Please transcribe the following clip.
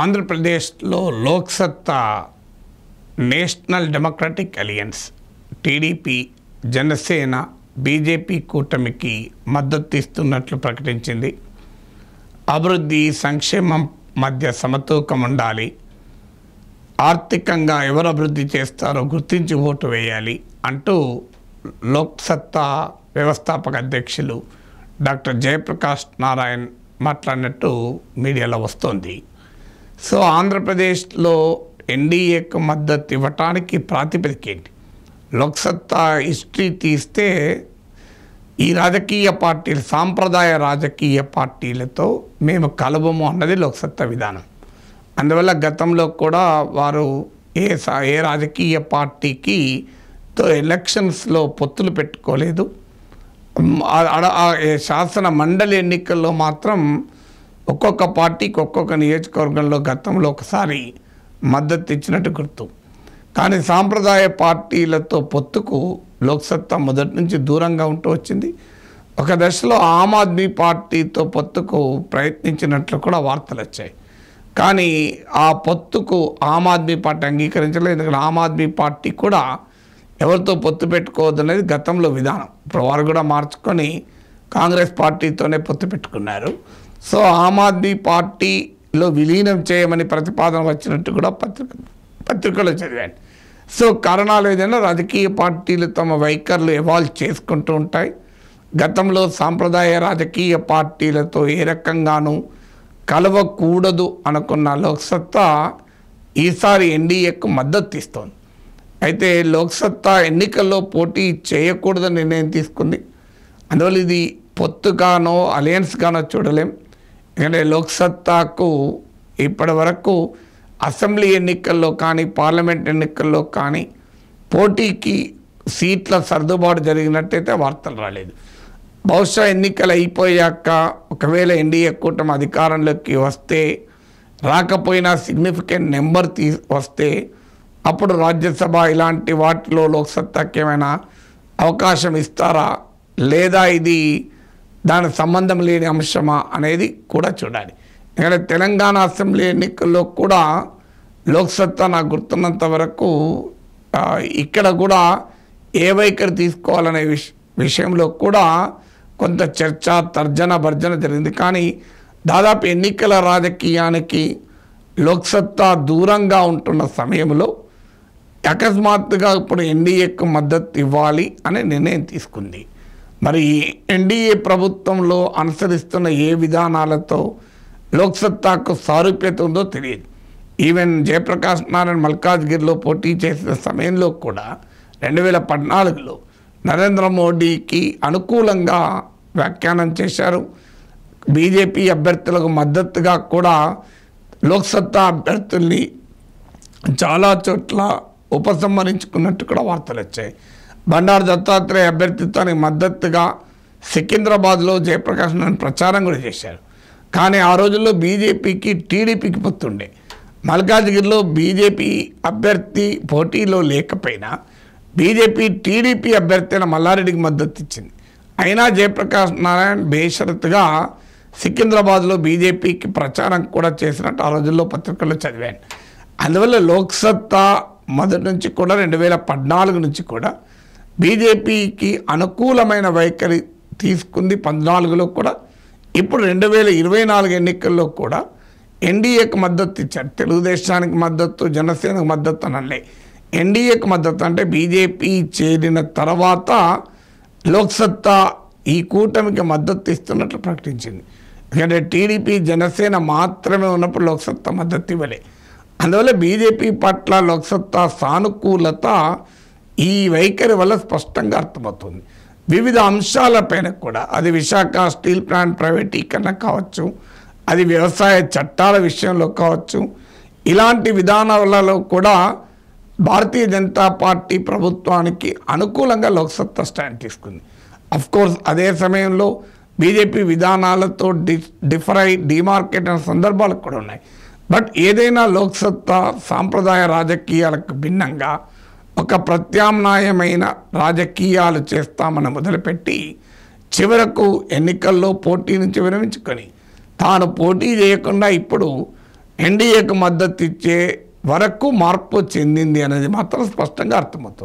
ఆంధ్రప్రదేశ్లో Loksatta National Democratic Alliance TDP Janasena BJP కూటమికి మద్దతు ఇస్తున్నట్లు ప్రకటించింది అభివృద్ధి సంక్షేమం మధ్య సమతూకం ఉండాలి ఆర్థికంగా ఎవరు అభివృద్ధి చేస్తారో గుర్తించి ఓటు వేయాలి అంటూ లోక్సత్తా వ్యవస్థాపక అధ్యక్షులు డాక్టర్ జయప్రకాష్ నారాయణ్ మాట్లాడినట్టు మీడియాలో వస్తోంది సో ఆంధ్రప్రదేశ్లో ఎన్డీఏకు మద్దతు ఇవ్వటానికి ప్రాతిపదిక ఏంటి లోక్సత్తా హిస్టరీ తీస్తే ఈ రాజకీయ పార్టీలు సాంప్రదాయ రాజకీయ పార్టీలతో మేము కలవము అన్నది లోక్సత్తా విధానం అందువల్ల గతంలో కూడా వారు ఏ ఏ రాజకీయ పార్టీకి తో ఎలక్షన్స్లో పొత్తులు పెట్టుకోలేదు శాసన మండలి ఎన్నికల్లో మాత్రం ఒక్కొక్క పార్టీకి ఒక్కొక్క నియోజకవర్గంలో గతంలో ఒకసారి మద్దతు ఇచ్చినట్టు గుర్తు కానీ సాంప్రదాయ పార్టీలతో పొత్తుకు లోక్సత్తా మొదటి నుంచి దూరంగా ఉంటూ వచ్చింది ఒక దశలో ఆమ్ ఆద్మీ పార్టీతో పొత్తుకు ప్రయత్నించినట్లు కూడా వార్తలు వచ్చాయి కానీ ఆ పొత్తుకు ఆమ్ ఆద్మీ పార్టీ అంగీకరించలేదు ఎందుకంటే ఆమ్ ఆద్మీ పార్టీ కూడా ఎవరితో పొత్తు పెట్టుకోవద్దనేది గతంలో విధానం ఇప్పుడు వారు కూడా మార్చుకొని కాంగ్రెస్ పార్టీతోనే పొత్తు పెట్టుకున్నారు సో ఆమ్ ఆద్మీ పార్టీలో విలీనం చేయమని ప్రతిపాదన వచ్చినట్టు కూడా పత్రిక పత్రికలో చదివాను సో కారణాలు ఏదైనా రాజకీయ పార్టీలు తమ వైఖరులు ఎవాల్వ్ చేసుకుంటూ ఉంటాయి గతంలో సాంప్రదాయ రాజకీయ పార్టీలతో ఏ రకంగానూ కలవకూడదు అనుకున్న లోక్సత్తా ఈసారి ఎన్డీఏకు మద్దతు ఇస్తోంది అయితే లోక్సత్తా ఎన్నికల్లో పోటీ చేయకూడదని నిర్ణయం తీసుకుంది అందువల్ల ఇది పొత్తుగానో అలయన్స్గానో చూడలేం ఎందుకంటే లోక్సత్తాకు ఇప్పటి వరకు అసెంబ్లీ ఎన్నికల్లో కానీ పార్లమెంట్ ఎన్నికల్లో కానీ పోటీకి సీట్ల సర్దుబాటు జరిగినట్టయితే వార్తలు రాలేదు బహుశా ఎన్నికలు అయిపోయాక ఒకవేళ ఎన్డీఏ కూటమి అధికారంలోకి వస్తే రాకపోయినా సిగ్నిఫికెంట్ నెంబర్ తీ వస్తే అప్పుడు రాజ్యసభ ఇలాంటి వాటిలో లోక్సత్తాకి ఏమైనా అవకాశం ఇస్తారా లేదా ఇది దానికి సంబంధం లేని అంశమా అనేది కూడా చూడాలి ఎందుకంటే తెలంగాణ అసెంబ్లీ ఎన్నికల్లో కూడా లోక్సత్తా నాకు గుర్తున్నంత వరకు ఇక్కడ కూడా ఏ వైఖరి తీసుకోవాలనే విష విషయంలో కూడా కొంత చర్చ తర్జన భర్జన జరిగింది కానీ దాదాపు ఎన్నికల రాజకీయానికి లోక్సత్తా దూరంగా ఉంటున్న సమయంలో అకస్మాత్తుగా ఇప్పుడు ఎన్డీఏకు మద్దతు ఇవ్వాలి అనే నిర్ణయం తీసుకుంది మరి ఎన్డీఏ ప్రభుత్వంలో అనుసరిస్తున్న ఏ విధానాలతో లోక్సత్తాకు సారూప్యత ఉందో తెలియదు ఈవెన్ జయప్రకాష్ నారాయణ మల్కాజ్గిరిలో పోటీ చేసిన సమయంలో కూడా రెండు వేల పద్నాలుగులో నరేంద్ర మోడీకి అనుకూలంగా వ్యాఖ్యానం చేశారు బీజేపీ అభ్యర్థులకు మద్దతుగా కూడా లోక్సత్తా అభ్యర్థుల్ని చాలా చోట్ల ఉపసంహరించుకున్నట్టు కూడా వార్తలు వచ్చాయి బండారు దత్తాత్రేయ అభ్యర్థిత్వానికి మద్దతుగా సికింద్రాబాద్లో జయప్రకాష్ నారాయణ ప్రచారం కూడా చేశారు కానీ ఆ రోజుల్లో బీజేపీకి టీడీపీకి పొత్తుండే మల్కాజ్గిరిలో బీజేపీ అభ్యర్థి పోటీలో లేకపోయినా బీజేపీ టీడీపీ అభ్యర్థి అయిన మల్లారెడ్డికి మద్దతు ఇచ్చింది అయినా జయప్రకాష్ నారాయణ్ బేషరత్గా సికింద్రాబాద్లో బీజేపీకి ప్రచారం కూడా చేసినట్టు ఆ రోజుల్లో పత్రికల్లో చదివాను అందువల్ల లోక్సత్తా మొదటి నుంచి కూడా రెండు వేల పద్నాలుగు నుంచి కూడా బీజేపీకి అనుకూలమైన వైఖరి తీసుకుంది పద్నాలుగులో కూడా ఇప్పుడు రెండు వేల ఇరవై నాలుగు ఎన్నికల్లో కూడా ఎన్డీఏకి మద్దతు ఇచ్చారు తెలుగుదేశానికి మద్దతు జనసేనకు మద్దతు అనలే ఎన్డీఏకి మద్దతు అంటే బీజేపీ చేరిన తర్వాత లోక్సత్తా ఈ కూటమికి మద్దతు ఇస్తున్నట్లు ప్రకటించింది ఎందుకంటే టీడీపీ జనసేన మాత్రమే ఉన్నప్పుడు లోక్సత్తా మద్దతు ఇవ్వలే అందువల్ల బీజేపీ పట్ల లోక్సత్తా సానుకూలత ఈ వైఖరి వల్ల స్పష్టంగా అర్థమవుతుంది వివిధ అంశాలపైన కూడా అది విశాఖ స్టీల్ ప్లాంట్ ప్రైవేటీకరణ కావచ్చు అది వ్యవసాయ చట్టాల విషయంలో కావచ్చు ఇలాంటి విధానాలలో కూడా భారతీయ జనతా పార్టీ ప్రభుత్వానికి అనుకూలంగా లోక్సత్తా స్టాండ్ తీసుకుంది అఫ్కోర్స్ అదే సమయంలో బీజేపీ విధానాలతో డి డిఫరై డిమార్కెట్ అనే సందర్భాలు కూడా ఉన్నాయి బట్ ఏదైనా లోక్సత్తా సాంప్రదాయ రాజకీయాలకు భిన్నంగా ఒక ప్రత్యామ్నాయమైన రాజకీయాలు చేస్తామని మొదలుపెట్టి చివరకు ఎన్నికల్లో పోటీ నుంచి విరమించుకొని తాను పోటీ చేయకుండా ఇప్పుడు ఎన్డీఏకు మద్దతు ఇచ్చే వరకు మార్పు చెందింది అనేది మాత్రం స్పష్టంగా అర్థమవుతుంది